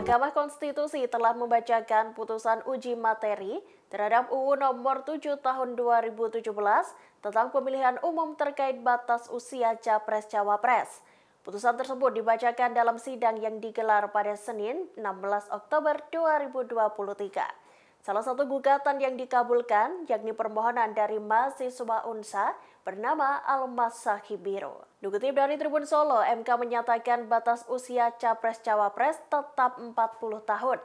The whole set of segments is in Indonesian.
Mahkamah Konstitusi telah membacakan putusan uji materi terhadap UU nomor 7 tahun 2017 tentang pemilihan umum terkait batas usia capres-cawapres. Putusan tersebut dibacakan dalam sidang yang digelar pada Senin 16 Oktober 2023. Salah satu gugatan yang dikabulkan yakni permohonan dari mahasiswa UNSA bernama Almas Sahibiro. Dikutip dari Tribun Solo, MK menyatakan batas usia capres-cawapres tetap 40 tahun.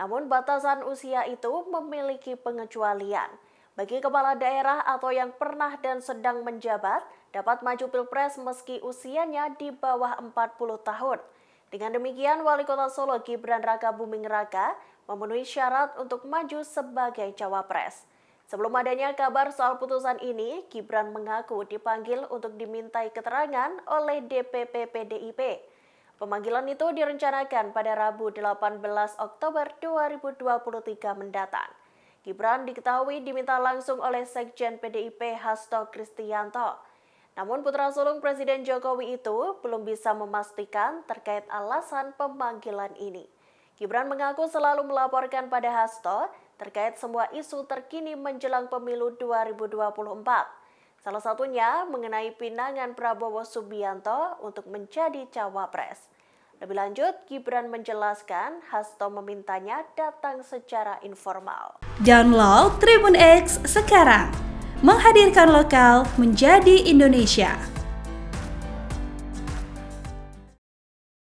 Namun batasan usia itu memiliki pengecualian. Bagi kepala daerah atau yang pernah dan sedang menjabat, dapat maju pilpres meski usianya di bawah 40 tahun. Dengan demikian, Wali Kota Solo Gibran Raka Buming Raka memenuhi syarat untuk maju sebagai cawapres. Sebelum adanya kabar soal putusan ini, Gibran mengaku dipanggil untuk dimintai keterangan oleh DPP PDIP. Pemanggilan itu direncanakan pada Rabu 18 Oktober 2023 mendatang. Gibran diketahui diminta langsung oleh Sekjen PDIP Hasto Kristianto. Namun putra sulung Presiden Jokowi itu belum bisa memastikan terkait alasan pemanggilan ini. Gibran mengaku selalu melaporkan pada Hasto terkait semua isu terkini menjelang pemilu 2024. Salah satunya mengenai pinangan Prabowo Subianto untuk menjadi cawapres. Lebih lanjut, Gibran menjelaskan Hasto memintanya datang secara informal. Download Tribun X sekarang, menghadirkan lokal menjadi Indonesia.